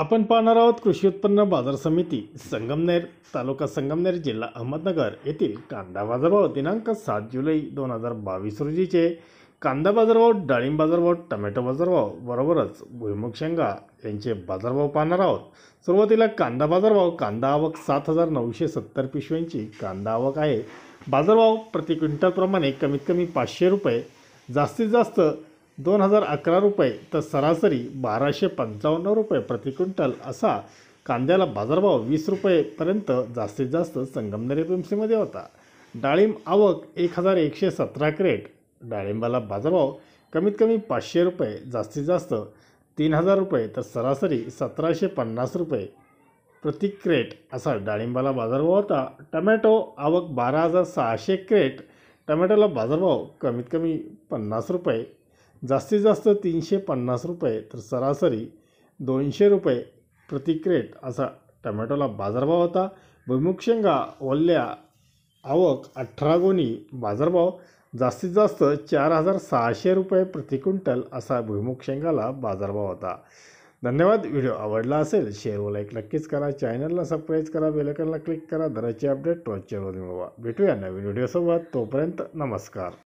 आपण पाहणार आहोत कृषी उत्पन्न बाजार समिती संगमनेर तालुका संगमनेर जिल्हा अहमदनगर येथील कांदा बाजारभाव दिनांक सात जुलै दोन हजार बावीस रोजीचे कांदा बाजारभाव डाळिंब बाजारभाव टमॅटो बाजारभाव बरोबरच भुईमुग शेंगा यांचे बाजारभाव पाहणार आहोत सुरुवातीला कांदा बाजारभाव कांदा आवक सात हजार नऊशे सत्तर पिशव्यांची कांदा आवक आहे बाजारभाव प्रति क्विंटलप्रमाणे कमीत कमी पाचशे रुपये जास्तीत जास्त दोन हजार अकरा रुपये तर सरासरी बाराशे पंचावन्न रुपये प्रति क्विंटल असा कांद्याला बाजारभाव वीस रुपयेपर्यंत जास्तीत जास्त संगमनेर एमसीमध्ये होता डाळिंब आवक एक हजार एकशे सतरा क्रेट डाळिंबाला बाजारभाव कमीत कमी पाचशे रुपये जास्तीत जास्त तीन हजार रुपये तर सरासरी सतराशे पन्नास रुपये प्रति क्रेट असा डाळिंबाला बाजारभाव होता टमॅटो आवक बारा हजार सहाशे क्रेट टमॅटोला बाजारभाव कमीत कमी पन्नास रुपये जास्तीत जास्त तीनशे पन्नास रुपये तर सरासरी दोनशे रुपये प्रतिक्रेट असा टमॅटोला बाजारभाव होता भुईमुग शेंगा आवक अठरा गुणी बाजारभाव जास्तीत जास्त चार हजार सहाशे रुपये प्रति क्विंटल असा भुईमुग शेंगाला बाजारभाव होता धन्यवाद व्हिडिओ आवडला असेल शेअर लाईक नक्कीच करा चॅनलला सबस्क्राईब करा बेलकनला क्लिक करा दराचे अपडेट रोजच्या रोज मिळवा भेटूया नवीन व्हिडिओसोबत तोपर्यंत नमस्कार